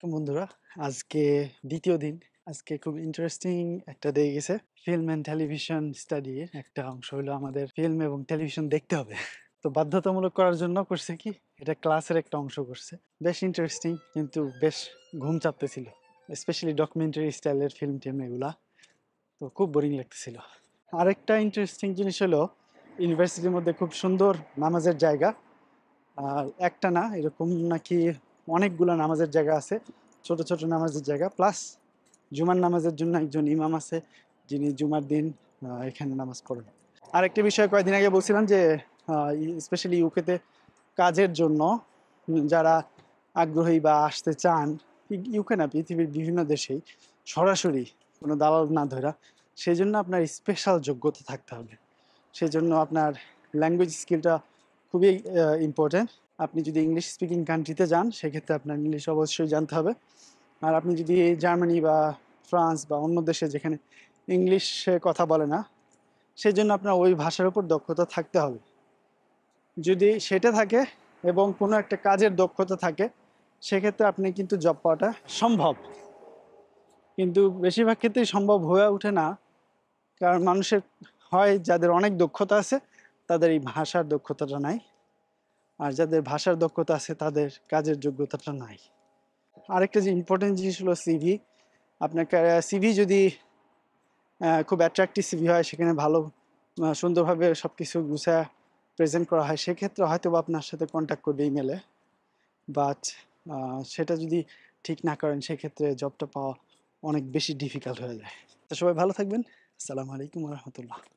তো বন্ধুরা আজকে দ্বিতীয় দিন আজকে খুব ইন্টারেস্টিং একটা দিয়ে গেছে ফিল্ম অ্যান্ড টেলিভিশন স্টাডির একটা অংশ হলো আমাদের ফিল্ম এবং টেলিভিশন দেখতে হবে তো বাধ্যতামূলক করার জন্য করছে কি এটা ক্লাসের একটা অংশ করছে বেশ ইন্টারেস্টিং কিন্তু বেশ ঘুম চাপতেছিল স্পেশালি ডকুমেন্টারি স্টাইলের ফিল্ম টিম এগুলা তো খুব বোরিং লাগতেছিল আরেকটা ইন্টারেস্টিং জিনিস হলো ইউনিভার্সিটির মধ্যে খুব সুন্দর নামাজের জায়গা আর একটা না এরকম নাকি অনেকগুলো নামাজের জায়গা আছে ছোট ছোট নামাজের জায়গা প্লাস জুমার নামাজের জন্য একজন ইমাম আছে যিনি জুমার দিন এখানে নামাজ পড়েন একটি বিষয় কয়েকদিন আগে বলছিলাম যে স্পেশালি ইউকেতে কাজের জন্য যারা আগ্রহী বা আসতে চান ইউকে না পৃথিবীর বিভিন্ন দেশেই সরাসরি কোনো দালাল না ধরা সেই জন্য আপনার স্পেশাল যোগ্যতা থাকতে হবে সেই জন্য আপনার ল্যাঙ্গুয়েজ স্কিলটা খুবই ইম্পর্টেন্ট আপনি যদি ইংলিশ স্পিকিং কান্ট্রিতে যান সেক্ষেত্রে আপনার ইংলিশ অবশ্যই জানতে হবে আর আপনি যদি জার্মানি বা ফ্রান্স বা অন্য দেশে যেখানে ইংলিশে কথা বলে না সেই জন্য আপনার ওই ভাষার উপর দক্ষতা থাকতে হবে যদি সেটা থাকে এবং কোনো একটা কাজের দক্ষতা থাকে সেক্ষেত্রে আপনি কিন্তু জব পাওয়াটা সম্ভব কিন্তু বেশিরভাগ ক্ষেত্রেই সম্ভব হয়ে ওঠে না কারণ মানুষের হয় যাদের অনেক দক্ষতা আছে তাদের এই ভাষার দক্ষতাটা নাই আর যাদের ভাষার দক্ষতা আছে তাদের কাজের যোগ্যতাটা নাই আরেকটা যে ইম্পর্টেন্ট জিনিস হলো সিভি আপনার সিভি যদি খুব অ্যাট্রাক্টিভ সিভি হয় সেখানে ভালো সুন্দরভাবে সব কিছু গুছা প্রেজেন্ট করা হয় সেক্ষেত্রে হয়তো বা আপনার সাথে কন্ট্যাক্ট করবে ইমেলে বাট সেটা যদি ঠিক না করেন সেক্ষেত্রে জবটা পাওয়া অনেক বেশি ডিফিকাল্ট হয়ে যায় তো সবাই ভালো থাকবেন আসসালামু আলাইকুম রহমতুল্লাহ